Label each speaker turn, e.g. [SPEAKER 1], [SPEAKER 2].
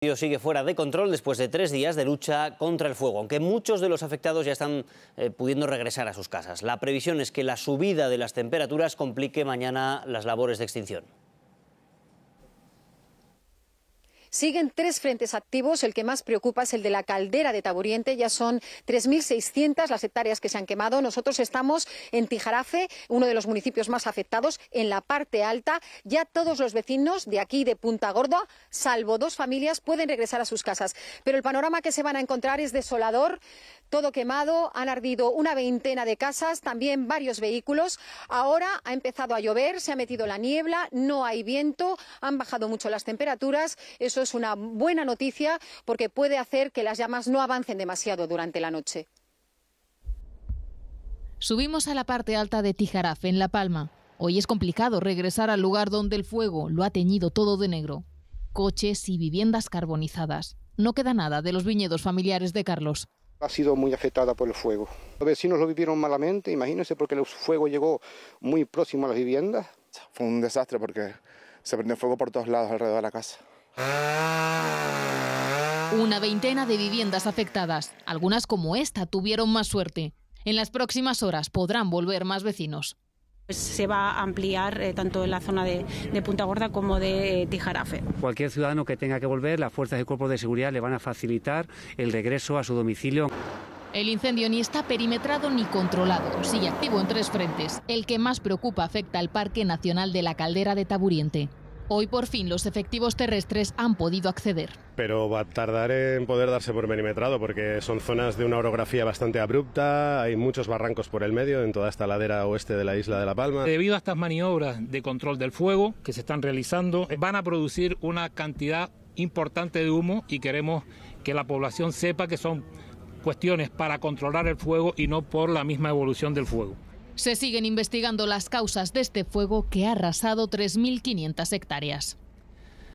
[SPEAKER 1] El sigue fuera de control después de tres días de lucha contra el fuego, aunque muchos de los afectados ya están eh, pudiendo regresar a sus casas. La previsión es que la subida de las temperaturas complique mañana las labores de extinción.
[SPEAKER 2] Siguen tres frentes activos. El que más preocupa es el de la caldera de Taburiente. Ya son 3.600 las hectáreas que se han quemado. Nosotros estamos en Tijarafe, uno de los municipios más afectados, en la parte alta. Ya todos los vecinos de aquí, de Punta Gorda, salvo dos familias, pueden regresar a sus casas. Pero el panorama que se van a encontrar es desolador todo quemado, han ardido una veintena de casas, también varios vehículos. Ahora ha empezado a llover, se ha metido la niebla, no hay viento, han bajado mucho las temperaturas. Eso es una buena noticia porque puede hacer que las llamas no avancen demasiado durante la noche.
[SPEAKER 1] Subimos a la parte alta de Tijarafe, en La Palma. Hoy es complicado regresar al lugar donde el fuego lo ha teñido todo de negro. Coches y viviendas carbonizadas. No queda nada de los viñedos familiares de Carlos
[SPEAKER 3] ha sido muy afectada por el fuego. Los vecinos lo vivieron malamente, imagínense, porque el fuego llegó muy próximo a las viviendas. Fue un desastre porque se prendió fuego por todos lados alrededor de la casa.
[SPEAKER 1] Una veintena de viviendas afectadas. Algunas como esta tuvieron más suerte. En las próximas horas podrán volver más vecinos. Pues, se va a ampliar eh, tanto en la zona de, Punta Gorda como de eh, Tijarafe.
[SPEAKER 3] Cualquier ciudadano que tenga que volver, las fuerzas de cuerpo de seguridad le van a facilitar el regreso a su domicilio.
[SPEAKER 1] El incendio ni está perimetrado ni controlado, sigue activo en tres frentes. El que más preocupa afecta al Parque Nacional de la Caldera de Taburiente. Hoy por fin los efectivos terrestres han podido acceder.
[SPEAKER 3] Pero va a tardar en poder darse por merimetrado porque son zonas de una orografía bastante abrupta, hay muchos barrancos por el medio en toda esta ladera oeste de la isla de La Palma. Debido a estas maniobras de control del fuego que se están realizando, van a producir una cantidad importante de humo y queremos que la población sepa que son cuestiones para controlar el fuego y no por la misma evolución del fuego.
[SPEAKER 1] Se siguen investigando las causas de este fuego que ha arrasado 3.500 hectáreas.